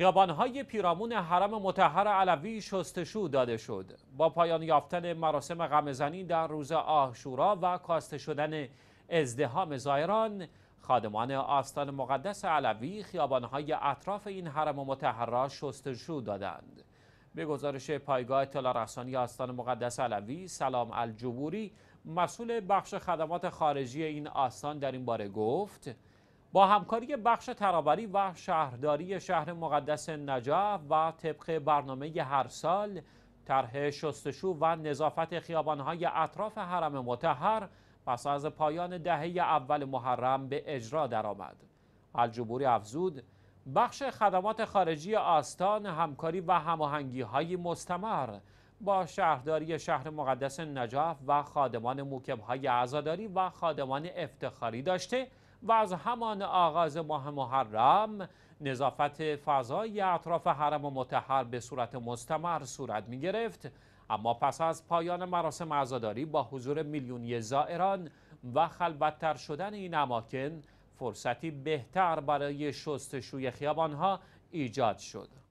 خیابانهای پیرامون حرم متحر علوی شستشو داده شد با پایان یافتن مراسم غمزنی در روز آشورا و کاسته شدن ازدهام زایران خادمان آستان مقدس علوی خیابانهای اطراف این حرم متحر را شستشو دادند به گزارش پایگاه اطلاع رسانی آستان مقدس علوی سلام الجبوری مسئول بخش خدمات خارجی این آستان در این باره گفت با همکاری بخش ترابری و شهرداری شهر مقدس نجف و طبق برنامه هر سال طرح شستشو و نظافت خیابانهای اطراف حرم متحر پس از پایان دهه اول محرم به اجرا درآمد. الجبوری افزود بخش خدمات خارجی آستان همکاری و هماهنگی های مستمر با شهرداری شهر مقدس نجف و خادمان موکب های عزاداری و خادمان افتخاری داشته و از همان آغاز ماه محرم نظافت فضای اطراف حرم و متحر به صورت مستمر صورت می گرفت اما پس از پایان مراسم عزاداری با حضور میلیونی زائران و خلوتتر شدن این اماکن فرصتی بهتر برای شستشوی خیابانها ایجاد شد